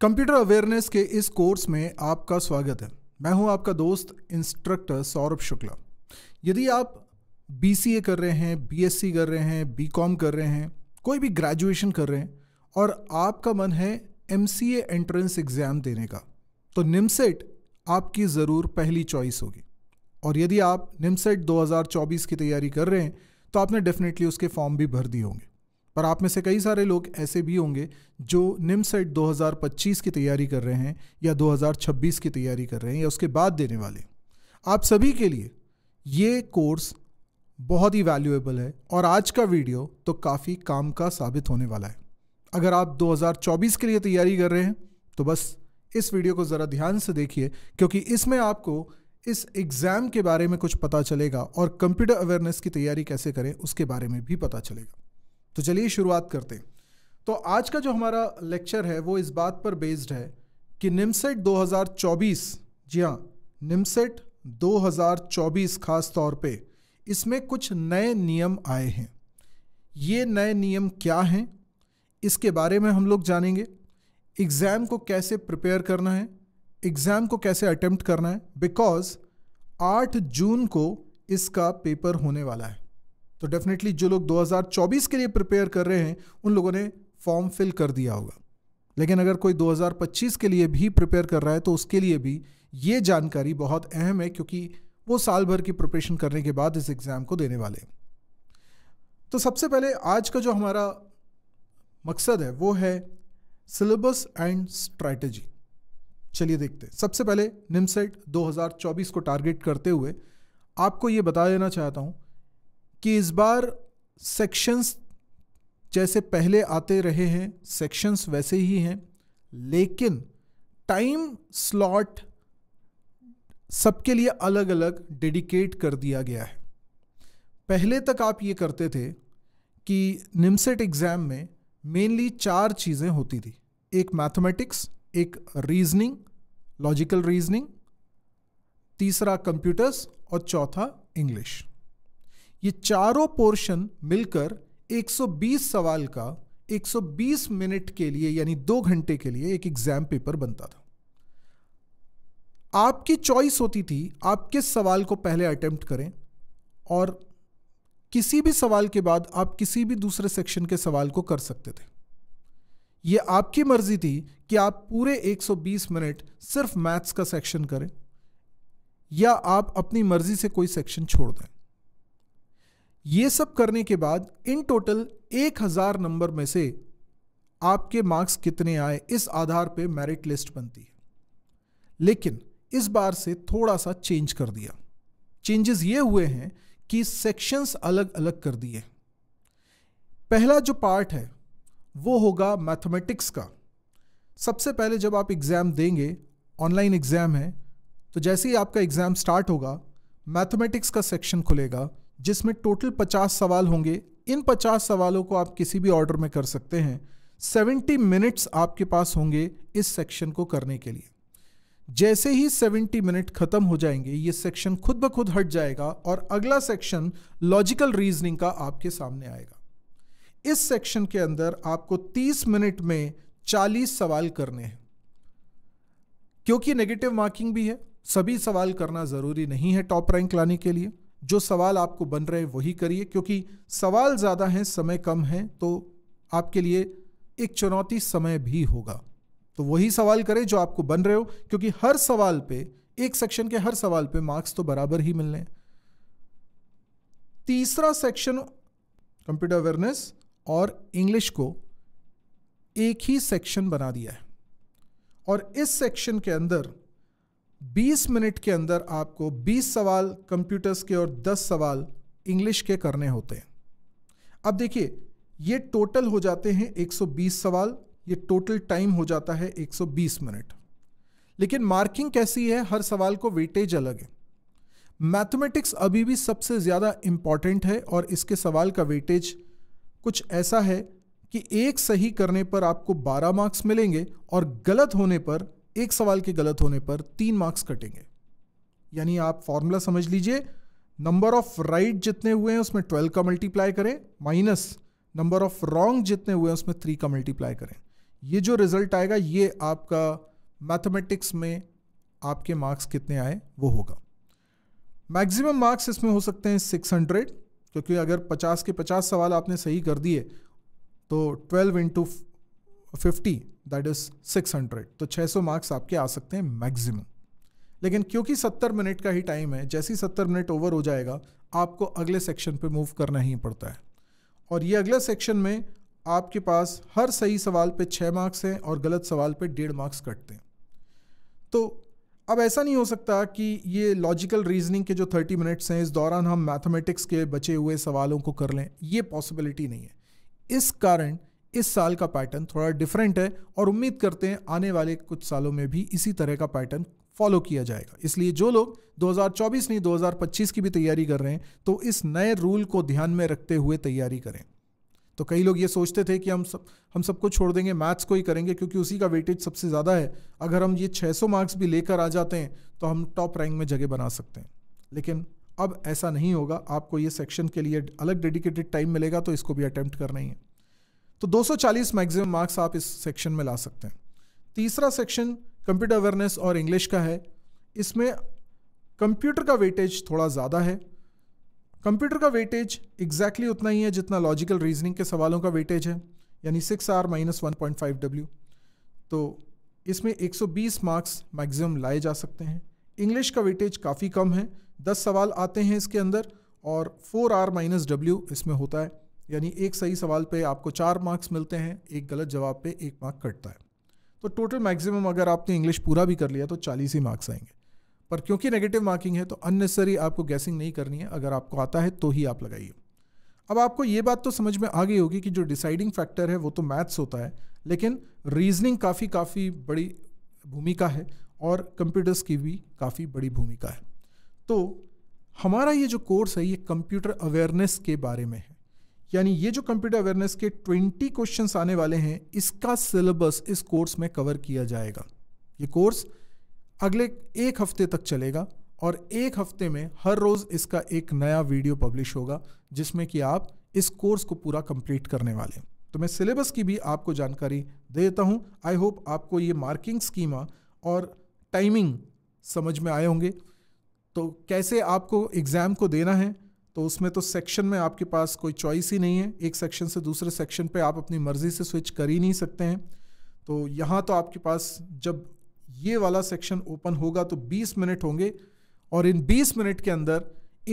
computer awareness के इस course में आपका स्वागत है मैं हूं आपका दोस्त इंस्ट्रक्टर सौरभ शुक्ला यदि आप बीसीए कर रहे हैं बीएससी कर रहे हैं बीकॉम कर रहे हैं कोई भी ग्रेजुएशन कर रहे हैं और आपका मन है एमसीए एंट्रेंस एग्ज़ाम देने का तो निमसेट e आपकी ज़रूर पहली चॉइस होगी और यदि आप निमसेट e 2024 की तैयारी कर रहे हैं तो आपने डेफिनेटली उसके फॉर्म भी भर दिए होंगे पर आप में से कई सारे लोग ऐसे भी होंगे जो निम सेट 2025 की तैयारी कर रहे हैं या 2026 की तैयारी कर रहे हैं या उसके बाद देने वाले आप सभी के लिए ये कोर्स बहुत ही वैल्यूएबल है और आज का वीडियो तो काफ़ी काम का साबित होने वाला है अगर आप 2024 के लिए तैयारी कर रहे हैं तो बस इस वीडियो को ज़रा ध्यान से देखिए क्योंकि इसमें आपको इस एग्ज़ाम के बारे में कुछ पता चलेगा और कंप्यूटर अवेयरनेस की तैयारी कैसे करें उसके बारे में भी पता चलेगा तो चलिए शुरुआत करते हैं तो आज का जो हमारा लेक्चर है वो इस बात पर बेस्ड है कि निम्सेट 2024 जी हाँ निम्सेट 2024 खास तौर पे इसमें कुछ नए नियम आए हैं ये नए नियम क्या हैं इसके बारे में हम लोग जानेंगे एग्ज़ाम को कैसे प्रिपेयर करना है एग्ज़ाम को कैसे अटैम्प्ट करना है बिकॉज़ आठ जून को इसका पेपर होने वाला है तो डेफिनेटली जो लोग 2024 के लिए प्रिपेयर कर रहे हैं उन लोगों ने फॉर्म फिल कर दिया होगा लेकिन अगर कोई 2025 के लिए भी प्रिपेयर कर रहा है तो उसके लिए भी ये जानकारी बहुत अहम है क्योंकि वो साल भर की प्रिपरेशन करने के बाद इस एग्ज़ाम को देने वाले हैं तो सबसे पहले आज का जो हमारा मकसद है वो है सिलेबस एंड स्ट्रैटेजी चलिए देखते हैं सबसे पहले निमसेट 2024 को टारगेट करते हुए आपको ये बता देना चाहता हूँ कि इस बार सेक्शंस जैसे पहले आते रहे हैं सेक्शंस वैसे ही हैं लेकिन टाइम स्लॉट सबके लिए अलग अलग डेडिकेट कर दिया गया है पहले तक आप ये करते थे कि निम्सेट एग्ज़ाम में मेनली चार चीज़ें होती थी एक मैथमेटिक्स एक रीजनिंग लॉजिकल रीजनिंग तीसरा कंप्यूटर्स और चौथा इंग्लिश ये चारों पोर्शन मिलकर 120 सवाल का 120 मिनट के लिए यानी दो घंटे के लिए एक एग्जाम पेपर बनता था आपकी चॉइस होती थी आप किस सवाल को पहले अटेम्प्ट करें और किसी भी सवाल के बाद आप किसी भी दूसरे सेक्शन के सवाल को कर सकते थे ये आपकी मर्जी थी कि आप पूरे 120 मिनट सिर्फ मैथ्स का सेक्शन करें या आप अपनी मर्जी से कोई सेक्शन छोड़ दें ये सब करने के बाद इन टोटल एक हज़ार नंबर में से आपके मार्क्स कितने आए इस आधार पे मेरिट लिस्ट बनती है लेकिन इस बार से थोड़ा सा चेंज कर दिया चेंजेस ये हुए हैं कि सेक्शंस अलग अलग कर दिए पहला जो पार्ट है वो होगा मैथमेटिक्स का सबसे पहले जब आप एग्ज़ाम देंगे ऑनलाइन एग्ज़ाम है तो जैसे ही आपका एग्ज़ाम स्टार्ट होगा मैथमेटिक्स का सेक्शन खुलेगा जिसमें टोटल पचास सवाल होंगे इन पचास सवालों को आप किसी भी ऑर्डर में कर सकते हैं सेवेंटी मिनट्स आपके पास होंगे इस सेक्शन को करने के लिए जैसे ही सेवेंटी मिनट खत्म हो जाएंगे ये सेक्शन खुद ब खुद हट जाएगा और अगला सेक्शन लॉजिकल रीजनिंग का आपके सामने आएगा इस सेक्शन के अंदर आपको 30 मिनट में 40 सवाल करने हैं क्योंकि नेगेटिव मार्किंग भी है सभी सवाल करना ज़रूरी नहीं है टॉप रैंक लाने के लिए जो सवाल आपको बन रहे वही करिए क्योंकि सवाल ज़्यादा हैं समय कम है तो आपके लिए एक चुनौती समय भी होगा तो वही सवाल करें जो आपको बन रहे हो क्योंकि हर सवाल पे एक सेक्शन के हर सवाल पे मार्क्स तो बराबर ही मिलने तीसरा सेक्शन कंप्यूटर अवेयरनेस और इंग्लिश को एक ही सेक्शन बना दिया है और इस सेक्शन के अंदर 20 मिनट के अंदर आपको 20 सवाल कंप्यूटर्स के और 10 सवाल इंग्लिश के करने होते हैं अब देखिए ये टोटल हो जाते हैं 120 सवाल ये टोटल टाइम हो जाता है 120 मिनट लेकिन मार्किंग कैसी है हर सवाल को वेटेज अलग है मैथमेटिक्स अभी भी सबसे ज़्यादा इम्पॉर्टेंट है और इसके सवाल का वेटेज कुछ ऐसा है कि एक सही करने पर आपको 12 मार्क्स मिलेंगे और गलत होने पर एक सवाल के गलत होने पर तीन मार्क्स कटेंगे यानी आप फॉर्मूला समझ लीजिए नंबर ऑफ राइट जितने हुए हैं उसमें ट्वेल्व का मल्टीप्लाई करें माइनस नंबर ऑफ रॉन्ग जितने हुए हैं उसमें थ्री का मल्टीप्लाई करें ये जो रिजल्ट आएगा ये आपका मैथमेटिक्स में आपके मार्क्स कितने आए वो होगा मैक्सिमम मार्क्स इसमें हो सकते हैं सिक्स हंड्रेड क्योंकि अगर पचास के पचास सवाल आपने सही कर दिए तो twelve into fifty that is six hundred तो छः सौ मार्क्स आपके आ सकते हैं मैक्सिमम लेकिन क्योंकि सत्तर मिनट का ही टाइम है जैसे ही सत्तर मिनट ओवर हो जाएगा आपको अगले सेक्शन पे मूव करना ही पड़ता है और ये अगले सेक्शन में आपके पास हर सही सवाल पे छः मार्क्स हैं और गलत सवाल पे डेढ़ मार्क्स कटते हैं तो अब ऐसा नहीं हो सकता कि ये लॉजिकल रीजनिंग के जो थर्टी मिनट्स हैं इस दौरान हम मैथमेटिक्स के बचे हुए सवालों को कर लें ये पॉसिबिलिटी नहीं है इस कारण इस साल का पैटर्न थोड़ा डिफरेंट है और उम्मीद करते हैं आने वाले कुछ सालों में भी इसी तरह का पैटर्न फॉलो किया जाएगा इसलिए जो लोग 2024 नहीं 2025 की भी तैयारी कर रहे हैं तो इस नए रूल को ध्यान में रखते हुए तैयारी करें तो कई लोग ये सोचते थे कि हम सब हम सबको छोड़ देंगे मैथ्स को ही करेंगे क्योंकि उसी का वेटेज सबसे ज़्यादा है अगर हम ये 600 मार्क्स भी लेकर आ जाते हैं तो हम टॉप रैंक में जगह बना सकते हैं लेकिन अब ऐसा नहीं होगा आपको ये सेक्शन के लिए अलग डेडिकेटेड टाइम मिलेगा तो इसको भी अटैम्प्ट करना ही है तो 240 मैक्सिमम मार्क्स आप इस सेक्शन में ला सकते हैं तीसरा सेक्शन कंप्यूटर अवेयरनेस और इंग्लिश का है इसमें कंप्यूटर का वेटेज थोड़ा ज़्यादा है कंप्यूटर का वेटेज एग्जैक्टली उतना ही है जितना लॉजिकल रीजनिंग के सवालों का वेटेज है यानी six R minus one point five W तो इसमें एक सौ बीस मार्क्स मैक्सिमम लाए जा सकते हैं इंग्लिश का वेटेज काफ़ी कम है दस सवाल आते हैं इसके अंदर और फोर आर माइनस डब्ल्यू इसमें होता है यानी एक सही सवाल पे आपको चार मार्क्स मिलते हैं एक गलत जवाब पे एक मार्क कटता है तो टोटल मैक्सिमम अगर आपने इंग्लिश पूरा भी कर लिया तो चालीस ही मार्क्स आएंगे पर क्योंकि नेगेटिव मार्किंग है तो अननेसरी आपको गैसिंग नहीं करनी है अगर आपको आता है तो ही आप लगाइए अब आपको ये बात तो समझ में आ गई होगी कि जो डिसाइडिंग फैक्टर है वो तो मैथ्स होता है लेकिन रीजनिंग काफ़ी काफ़ी बड़ी भूमिका है और कंप्यूटर्स की भी काफ़ी बड़ी भूमिका है तो हमारा ये जो कोर्स है ये कंप्यूटर अवेयरनेस के बारे में है यानी ये जो कंप्यूटर अवेयरनेस के 20 क्वेश्चंस आने वाले हैं इसका सिलेबस इस कोर्स में कवर किया जाएगा ये कोर्स अगले एक हफ्ते तक चलेगा और एक हफ्ते में हर रोज़ इसका एक नया वीडियो पब्लिश होगा जिसमें कि आप इस कोर्स को पूरा कंप्लीट करने वाले हैं तो मैं सिलेबस की भी आपको जानकारी दे देता हूँ आई होप आपको ये मार्किंग स्कीमा और टाइमिंग समझ में आए होंगे तो कैसे आपको एग्ज़ाम को देना है तो उसमें तो सेक्शन में आपके पास कोई चॉइस ही नहीं है एक सेक्शन से दूसरे सेक्शन पे आप अपनी मर्ज़ी से स्विच कर ही नहीं सकते हैं तो यहाँ तो आपके पास जब ये वाला सेक्शन ओपन होगा तो 20 मिनट होंगे और इन 20 मिनट के अंदर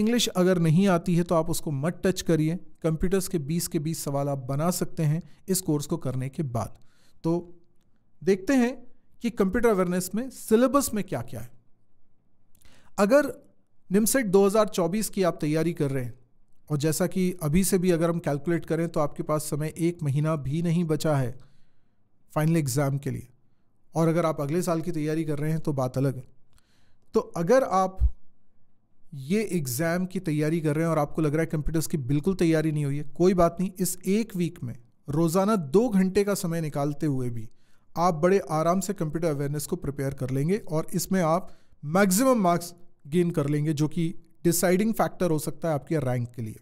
इंग्लिश अगर नहीं आती है तो आप उसको मत टच करिए कंप्यूटर्स के 20 के 20 सवाल आप बना सकते हैं इस कोर्स को करने के बाद तो देखते हैं कि कंप्यूटर अवेयरनेस में सिलेबस में क्या क्या है अगर निमसेट 2024 की आप तैयारी कर रहे हैं और जैसा कि अभी से भी अगर हम कैलकुलेट करें तो आपके पास समय एक महीना भी नहीं बचा है फाइनल एग्ज़ाम के लिए और अगर आप अगले साल की तैयारी कर रहे हैं तो बात अलग है तो अगर आप ये एग्ज़ाम की तैयारी कर रहे हैं और आपको लग रहा है कंप्यूटर्स की बिल्कुल तैयारी नहीं हुई है कोई बात नहीं इस एक वीक में रोज़ाना दो घंटे का समय निकालते हुए भी आप बड़े आराम से कंप्यूटर अवेयरनेस को प्रिपेयर कर लेंगे और इसमें आप मैक्सिमम मार्क्स गेन कर लेंगे जो कि डिसाइडिंग फैक्टर हो सकता है आपके रैंक के लिए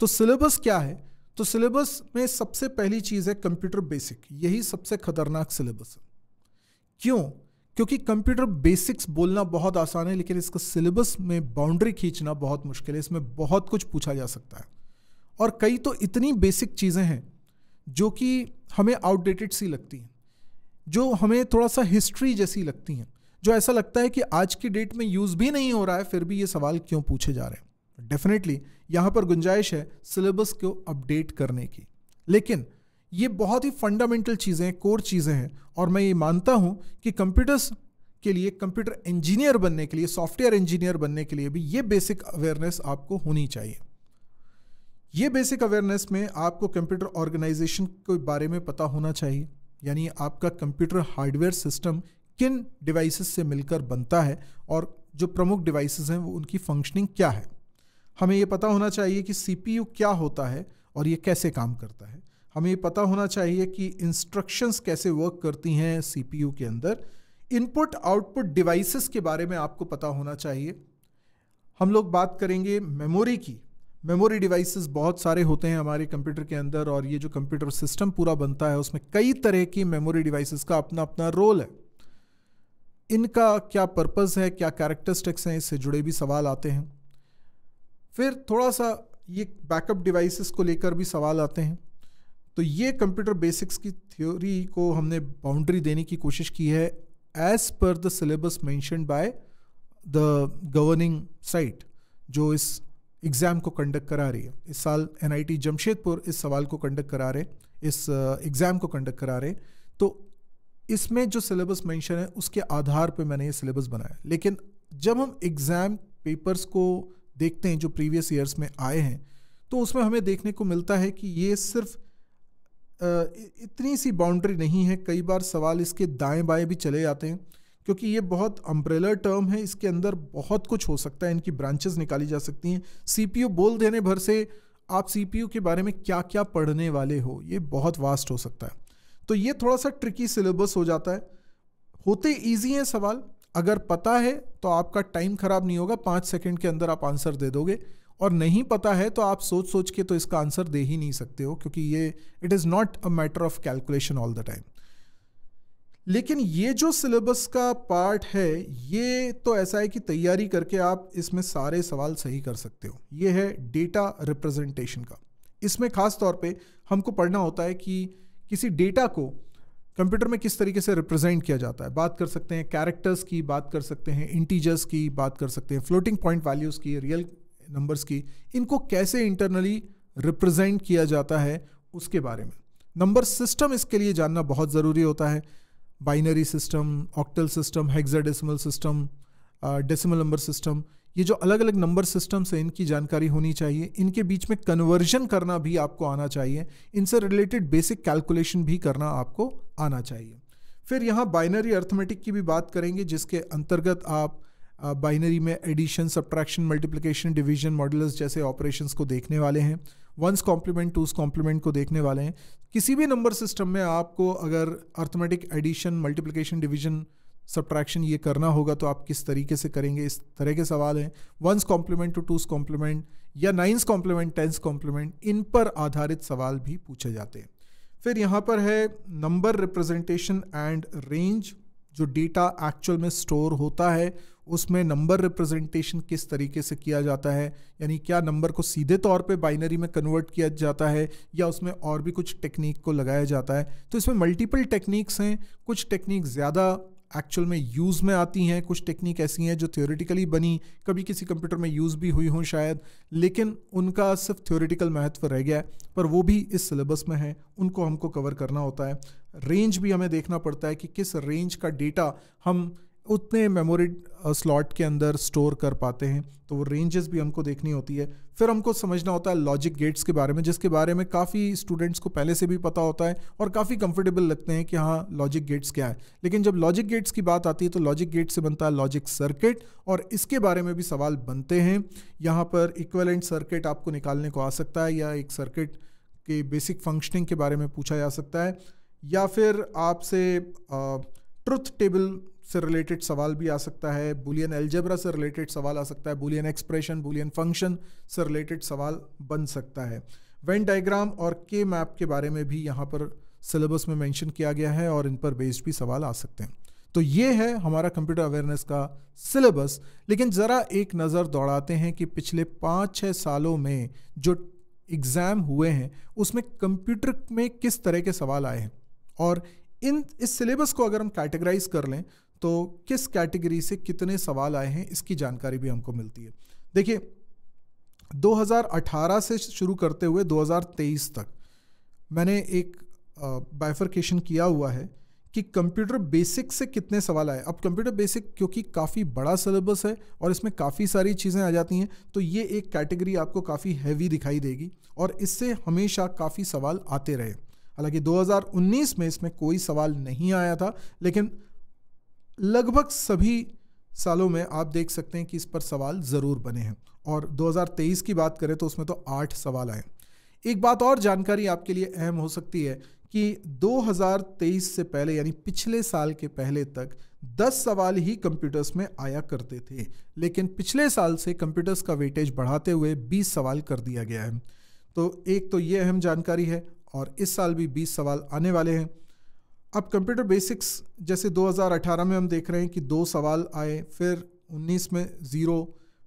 तो सिलेबस क्या है तो सिलेबस में सबसे पहली चीज़ है कंप्यूटर बेसिक यही सबसे खतरनाक सिलेबस है क्यों क्योंकि कंप्यूटर बेसिक्स बोलना बहुत आसान है लेकिन इसका सिलेबस में बाउंड्री खींचना बहुत मुश्किल है इसमें बहुत कुछ पूछा जा सकता है और कई तो इतनी बेसिक चीज़ें हैं जो कि हमें आउटडेटेड सी लगती हैं जो हमें थोड़ा सा हिस्ट्री जैसी लगती हैं जो ऐसा लगता है कि आज की डेट में यूज़ भी नहीं हो रहा है फिर भी ये सवाल क्यों पूछे जा रहे हैं डेफिनेटली यहाँ पर गुंजाइश है सिलेबस को अपडेट करने की लेकिन ये बहुत ही फंडामेंटल चीज़ें हैं कोर चीज़ें हैं और मैं ये मानता हूँ कि कंप्यूटर्स के लिए कंप्यूटर इंजीनियर बनने के लिए सॉफ्टवेयर इंजीनियर बनने के लिए भी ये बेसिक अवेयरनेस आपको होनी चाहिए ये बेसिक अवेयरनेस में आपको कंप्यूटर ऑर्गेनाइजेशन के बारे में पता होना चाहिए यानी आपका कंप्यूटर हार्डवेयर सिस्टम किन डिवाइसेस से मिलकर बनता है और जो प्रमुख डिवाइसेस हैं वो उनकी फंक्शनिंग क्या है हमें ये पता होना चाहिए कि सी क्या होता है और ये कैसे काम करता है हमें ये पता होना चाहिए कि इंस्ट्रक्शंस कैसे वर्क करती हैं सी के अंदर इनपुट आउटपुट डिवाइसेस के बारे में आपको पता होना चाहिए हम लोग बात करेंगे मेमोरी की मेमोरी डिवाइसेस बहुत सारे होते हैं हमारे कंप्यूटर के अंदर और ये जो कंप्यूटर सिस्टम पूरा बनता है उसमें कई तरह की मेमोरी डिवाइसेस का अपना अपना रोल है इनका क्या पर्पज़ है क्या कैरेक्टरिस्टिक्स हैं इससे जुड़े भी सवाल आते हैं फिर थोड़ा सा ये बैकअप डिवाइसेस को लेकर भी सवाल आते हैं तो ये कंप्यूटर बेसिक्स की थ्योरी को हमने बाउंड्री देने की कोशिश की है as per the syllabus mention by the governing site जो इस एग्ज़ाम को कंडक्ट करा रही है इस साल एनआईटी जमशेदपुर इस सवाल को कंडक्ट करा रहे इस एग्ज़ाम uh, को कंडक्ट करा रहे तो इसमें जो सिलेबस मेंशन है उसके आधार पर मैंने ये सिलेबस बनाया लेकिन जब हम एग्ज़ाम पेपर्स को देखते हैं जो प्रीवियस ईयर्स में आए हैं तो उसमें हमें देखने को मिलता है कि ये सिर्फ इतनी सी बाउंड्री नहीं है कई बार सवाल इसके दाएं बाएं भी चले जाते हैं क्योंकि ये बहुत अम्ब्रेलर टर्म है इसके अंदर बहुत कुछ हो सकता है इनकी ब्रांचेस निकाली जा सकती हैं सी बोल देने भर से आप सी के बारे में क्या क्या पढ़ने वाले हो ये बहुत वास्ट हो सकता है तो ये थोड़ा सा ट्रिकी सिलेबस हो जाता है होते ईजी हैं सवाल अगर पता है तो आपका टाइम ख़राब नहीं होगा पाँच सेकेंड के अंदर आप आंसर दे दोगे और नहीं पता है तो आप सोच सोच के तो इसका आंसर दे ही नहीं सकते हो क्योंकि ये it is not a matter of calculation all the time लेकिन ये जो सिलेबस का पार्ट है ये तो ऐसा है कि तैयारी करके आप इसमें सारे सवाल सही कर सकते हो ये है डेटा रिप्रेजेंटेशन का इसमें ख़ास तौर पे हमको पढ़ना होता है कि किसी डेटा को कंप्यूटर में किस तरीके से रिप्रेजेंट किया जाता है बात कर सकते हैं कैरेक्टर्स की बात कर सकते हैं इंटीजर्स की बात कर सकते हैं फ्लोटिंग पॉइंट वैल्यूज़ की रियल नंबर्स की इनको कैसे इंटरनली रिप्रेजेंट किया जाता है उसके बारे में नंबर सिस्टम इसके लिए जानना बहुत ज़रूरी होता है binary system octal system hexadecimal system decimal number system ये जो अलग अलग नंबर सिस्टम्स हैं इनकी जानकारी होनी चाहिए इनके बीच में कन्वर्जन करना भी आपको आना चाहिए इनसे रिलेटेड बेसिक कैलकुलेशन भी करना आपको आना चाहिए फिर यहाँ बाइनरी अर्थमेटिक की भी बात करेंगे जिसके अंतर्गत आप बाइनरी में addition subtraction multiplication division models जैसे ऑपरेशंस को देखने वाले हैं वंस कॉम्प्लीमेंट टूज कॉम्प्लीमेंट को देखने वाले हैं किसी भी नंबर सिस्टम में आपको अगर arithmetic addition multiplication division subtraction ये करना होगा तो आप किस तरीके से करेंगे इस तरह के सवाल हैं one's complement to two's complement या नाइन्स कॉम्प्लीमेंट टेंस कॉम्प्लीमेंट इन पर आधारित सवाल भी पूछे जाते हैं फिर यहाँ पर है नंबर रिप्रेजेंटेशन एंड रेंज जो डेटा एक्चुअल में स्टोर होता है उसमें नंबर रिप्रेजेंटेशन किस तरीके से किया जाता है यानी क्या नंबर को सीधे तौर पे बाइनरी में कन्वर्ट किया जाता है या उसमें और भी कुछ टेक्निक को लगाया जाता है तो इसमें मल्टीपल टेक्निक्स हैं कुछ टेक्निक ज़्यादा एक्चुअल में यूज़ में आती हैं कुछ टेक्निक ऐसी हैं जो थ्योरेटिकली बनी कभी किसी कंप्यूटर में यूज़ भी हुई हों शायद लेकिन उनका सिर्फ थ्योरेटिकल महत्व रह गया है पर वो भी इस सिलेबस में है उनको हमको कवर करना होता है रेंज भी हमें देखना पड़ता है कि किस रेंज का डेटा हम उतने मेमोरी स्लॉट के अंदर स्टोर कर पाते हैं तो वो रेंजेस भी हमको देखनी होती है फिर हमको समझना होता है लॉजिक गेट्स के बारे में जिसके बारे में काफ़ी स्टूडेंट्स को पहले से भी पता होता है और काफ़ी कंफर्टेबल लगते हैं कि हाँ लॉजिक गेट्स क्या है लेकिन जब लॉजिक गेट्स की बात आती है तो लॉजिक गेट से बनता है लॉजिक सर्किट और इसके बारे में भी सवाल बनते हैं यहाँ पर इक्वलेंट सर्किट आपको निकालने को आ सकता है या एक सर्किट के बेसिक फंक्शनिंग के बारे में पूछा जा सकता है या फिर आपसे ट्रुथ टेबल से रिलेटेड सवाल भी आ सकता है बुलियन एल्जेब्रा से रिलेटेड सवाल आ सकता है बुलियन एक्सप्रेशन बुलियन फंक्शन से रिलेटेड सवाल बन सकता है वेन डायग्राम और के मैप के बारे में भी यहाँ पर सिलेबस में मेंशन किया गया है और इन पर बेस्ड भी सवाल आ सकते हैं तो ये है हमारा कंप्यूटर अवेयरनेस का सिलेबस लेकिन ज़रा एक नज़र दौड़ाते हैं कि पिछले पाँच छः सालों में जो एग्ज़ाम हुए हैं उसमें कंप्यूटर में किस तरह के सवाल आए हैं और इन इस सिलेबस को अगर हम कैटेगराइज कर लें तो किस कैटेगरी से कितने सवाल आए हैं इसकी जानकारी भी हमको मिलती है देखिए 2018 से शुरू करते हुए 2023 तक मैंने एक बाइफर्केशन किया हुआ है कि कंप्यूटर बेसिक से कितने सवाल आए अब कंप्यूटर बेसिक क्योंकि काफ़ी बड़ा सिलेबस है और इसमें काफ़ी सारी चीज़ें आ जाती हैं तो ये एक कैटेगरी आपको काफ़ी हैवी दिखाई देगी और इससे हमेशा काफ़ी सवाल आते रहे हालांकि 2019 में इसमें कोई सवाल नहीं आया था लेकिन लगभग सभी सालों में आप देख सकते हैं कि इस पर सवाल ज़रूर बने हैं और 2023 की बात करें तो उसमें तो आठ सवाल आए एक बात और जानकारी आपके लिए अहम हो सकती है कि 2023 से पहले यानी पिछले साल के पहले तक 10 सवाल ही कंप्यूटर्स में आया करते थे लेकिन पिछले साल से कंप्यूटर्स का वेटेज बढ़ाते हुए 20 सवाल कर दिया गया है तो एक तो ये अहम जानकारी है और इस साल भी 20 सवाल आने वाले हैं अब कंप्यूटर बेसिक्स जैसे 2018 में हम देख रहे हैं कि दो सवाल आए फिर 19 में ज़ीरो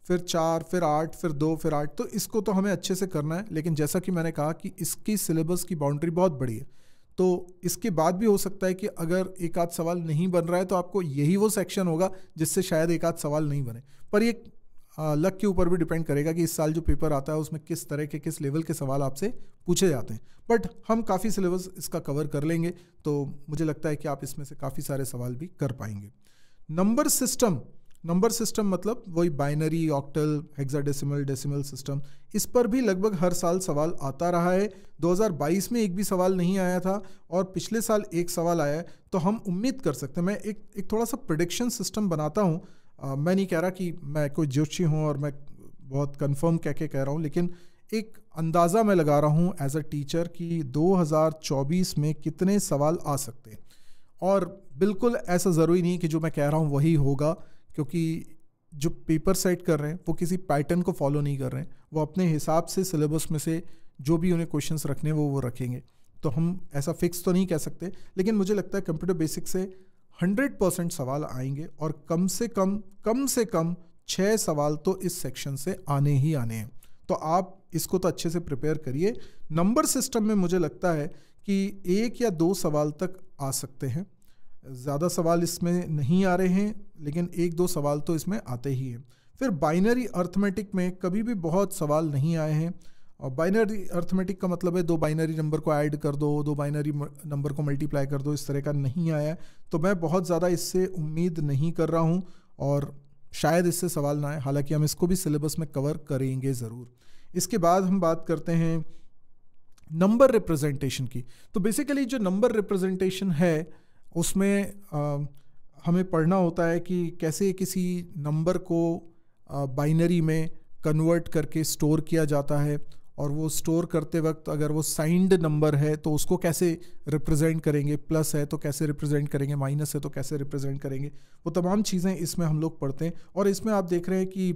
फिर चार फिर आठ फिर दो फिर आठ तो इसको तो हमें अच्छे से करना है लेकिन जैसा कि मैंने कहा कि इसकी सिलेबस की बाउंड्री बहुत बड़ी है तो इसके बाद भी हो सकता है कि अगर एक आध सवाल नहीं बन रहा है तो आपको यही वो सेक्शन होगा जिससे शायद एक आध सवाल नहीं बने पर ये लक के ऊपर भी डिपेंड करेगा कि इस साल जो पेपर आता है उसमें किस तरह के किस लेवल के सवाल आपसे पूछे जाते हैं बट हम काफ़ी सिलेबस इसका कवर कर लेंगे तो मुझे लगता है कि आप इसमें से काफ़ी सारे सवाल भी कर पाएंगे नंबर सिस्टम नंबर सिस्टम मतलब वही binary octal hexadecimal decimal system इस पर भी लगभग हर साल सवाल आता रहा है 2022 में एक भी सवाल नहीं आया था और पिछले साल एक सवाल आया है तो हम उम्मीद कर सकते हैं मैं एक एक थोड़ा सा प्रडिक्शन सिस्टम बनाता हूँ आ, मैं नहीं कह रहा कि मैं कोई ज्योतिषी हूँ और मैं बहुत कंफर्म कह के कह रहा हूँ लेकिन एक अंदाज़ा मैं लगा रहा हूँ एज अ टीचर कि 2024 में कितने सवाल आ सकते हैं और बिल्कुल ऐसा ज़रूरी नहीं कि जो मैं कह रहा हूँ वही होगा क्योंकि जो पेपर सेट कर रहे हैं वो किसी पैटर्न को फॉलो नहीं कर रहे हैं वो अपने हिसाब से सिलेबस में से जो भी उन्हें क्वेश्चंस रखने वो वो रखेंगे तो हम ऐसा फिक्स तो नहीं कह सकते लेकिन मुझे लगता है कंप्यूटर बेसिक से हंड्रेड परसेंट सवाल आएंगे और कम से कम कम से कम छः सवाल तो इस सेक्शन से आने ही आने हैं तो आप इसको तो अच्छे से प्रिपेयर करिए नंबर सिस्टम में मुझे लगता है कि एक या दो सवाल तक आ सकते हैं ज़्यादा सवाल इसमें नहीं आ रहे हैं लेकिन एक दो सवाल तो इसमें आते ही हैं फिर बाइनरी अर्थमेटिक में कभी भी बहुत सवाल नहीं आए हैं और बाइनरी अर्थमेटिक का मतलब है दो बाइनरी नंबर को ऐड कर दो दो बाइनरी नंबर को मल्टीप्लाई कर दो इस तरह का नहीं आया तो मैं बहुत ज़्यादा इससे उम्मीद नहीं कर रहा हूँ और शायद इससे सवाल ना आए हालांकि हम इसको भी सिलेबस में कवर करेंगे ज़रूर इसके बाद हम बात करते हैं नंबर रिप्रेजेंटेशन की तो बेसिकली जो नंबर रिप्रेजेंटेशन है उसमें आ, हमें पढ़ना होता है कि कैसे किसी नंबर को बाइनरी में कन्वर्ट करके स्टोर किया जाता है और वो स्टोर करते वक्त अगर वो साइंड नंबर है तो उसको कैसे रिप्रेजेंट करेंगे प्लस है तो कैसे रिप्रेजेंट करेंगे माइनस है तो कैसे रिप्रेजेंट करेंगे वो तमाम चीज़ें इसमें हम लोग पढ़ते हैं और इसमें आप देख रहे हैं कि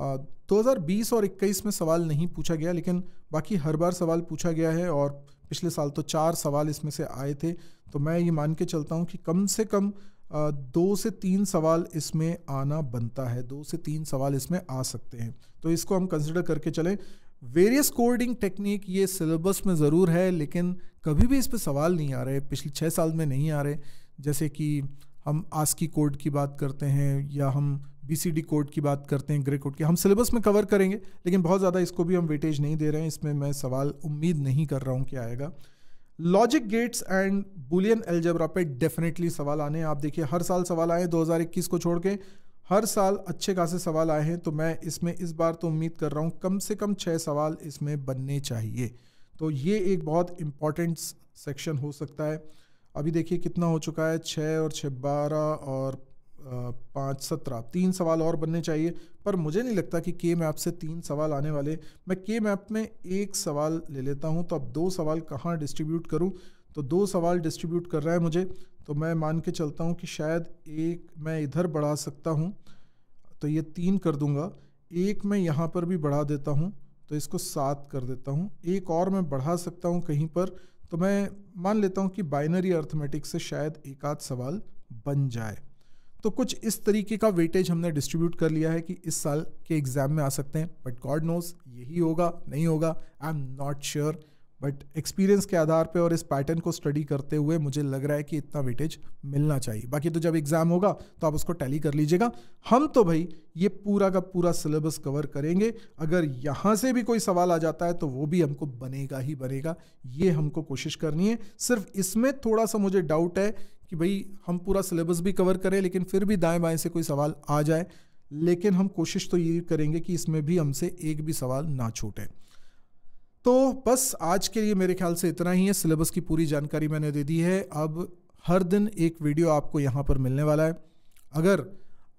आ, 2020 और 21 में सवाल नहीं पूछा गया लेकिन बाकी हर बार सवाल पूछा गया है और पिछले साल तो चार सवाल इसमें से आए थे तो मैं ये मान के चलता हूँ कि कम से कम आ, दो से तीन सवाल इसमें आना बनता है दो से तीन सवाल इसमें आ सकते हैं तो इसको हम कंसिडर करके चलें वेरियस कोडिंग टेक्निक ये सिलेबस में ज़रूर है लेकिन कभी भी इस पर सवाल नहीं आ रहे पिछले छः साल में नहीं आ रहे जैसे कि हम की कोड की बात करते हैं या हम बी कोड की बात करते हैं ग्रे कोड की हम सिलेबस में कवर करेंगे लेकिन बहुत ज़्यादा इसको भी हम वेटेज नहीं दे रहे हैं इसमें मैं सवाल उम्मीद नहीं कर रहा हूँ कि आएगा logic gates and Boolean algebra पे डेफिनेटली सवाल आने आप देखिए हर साल सवाल आए 2021 को छोड़ के हर साल अच्छे खासे सवाल आए हैं तो मैं इसमें इस बार तो उम्मीद कर रहा हूँ कम से कम छः सवाल इसमें बनने चाहिए तो ये एक बहुत इम्पॉर्टेंट सेक्शन हो सकता है अभी देखिए कितना हो चुका है छः और छः बारह और पाँच सत्रह तीन सवाल और बनने चाहिए पर मुझे नहीं लगता कि के मैप से तीन सवाल आने वाले मैं के मैप में एक सवाल ले लेता हूँ तो अब दो सवाल कहाँ डिस्ट्रीब्यूट करूँ तो दो सवाल डिस्ट्रीब्यूट कर रहा है मुझे तो मैं मान के चलता हूँ कि शायद एक मैं इधर बढ़ा सकता हूँ तो ये तीन कर दूँगा एक मैं यहाँ पर भी बढ़ा देता हूँ तो इसको सात कर देता हूँ एक और मैं बढ़ा सकता हूँ कहीं पर तो मैं मान लेता हूँ कि बाइनरी अर्थमेटिक्स से शायद एक आध सवाल बन जाए तो कुछ इस तरीके का वेटेज हमने डिस्ट्रीब्यूट कर लिया है कि इस साल के एग्ज़ाम में आ सकते हैं बट गॉड नोज यही होगा नहीं होगा I am not sure but experience के आधार पे और इस पैटर्न को स्टडी करते हुए मुझे लग रहा है कि इतना वेटेज मिलना चाहिए बाकी तो जब एग्ज़ाम होगा तो आप उसको टैली कर लीजिएगा हम तो भाई ये पूरा का पूरा सिलेबस कवर करेंगे अगर यहाँ से भी कोई सवाल आ जाता है तो वो भी हमको बनेगा ही बनेगा ये हमको कोशिश करनी है सिर्फ इसमें थोड़ा सा मुझे डाउट है कि भाई हम पूरा सिलेबस भी कवर करें लेकिन फिर भी दाएँ बाएँ से कोई सवाल आ जाए लेकिन हम कोशिश तो ये करेंगे कि इसमें भी हमसे एक भी सवाल ना छूटे तो बस आज के लिए मेरे ख्याल से इतना ही है सिलेबस की पूरी जानकारी मैंने दे दी है अब हर दिन एक वीडियो आपको यहाँ पर मिलने वाला है अगर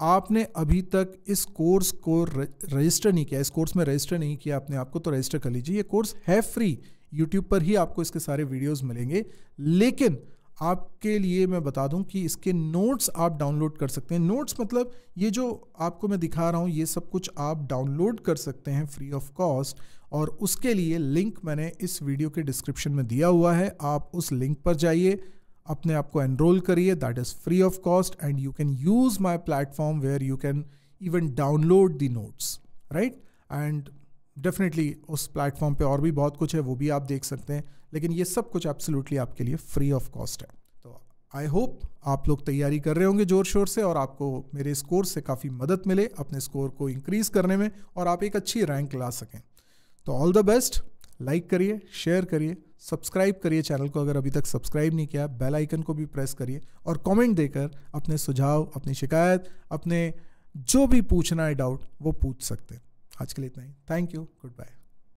आपने अभी तक इस कोर्स को रजिस्टर नहीं किया इस कोर्स में रजिस्टर नहीं किया आपने आपको तो रजिस्टर कर लीजिए ये कोर्स है फ्री यूट्यूब पर ही आपको इसके सारे वीडियोज मिलेंगे लेकिन आपके लिए मैं बता दूं कि इसके नोट्स आप डाउनलोड कर सकते हैं नोट्स मतलब ये जो आपको मैं दिखा रहा हूँ ये सब कुछ आप डाउनलोड कर सकते हैं फ्री ऑफ कॉस्ट और उसके लिए लिंक मैंने इस वीडियो के डिस्क्रिप्शन में दिया हुआ है आप उस लिंक पर जाइए अपने आप को एनरोल करिए that is free of cost and you can use my platform where you can even download the notes right and definitely उस प्लेटफॉर्म पे और भी बहुत कुछ है वो भी आप देख सकते हैं लेकिन ये सब कुछ एब्सोल्युटली आपके लिए फ्री ऑफ कॉस्ट है तो आई होप आप लोग तैयारी कर रहे होंगे ज़ोर शोर से और आपको मेरे स्कोर से काफ़ी मदद मिले अपने स्कोर को इंक्रीज़ करने में और आप एक अच्छी रैंक ला सकें तो ऑल द बेस्ट लाइक करिए शेयर करिए सब्सक्राइब करिए चैनल को अगर अभी तक सब्सक्राइब नहीं किया बेल आइकन को भी प्रेस करिए और कमेंट देकर अपने सुझाव अपनी शिकायत अपने जो भी पूछना है डाउट वो पूछ सकते हैं आज के लिए इतना ही थैंक यू गुड बाय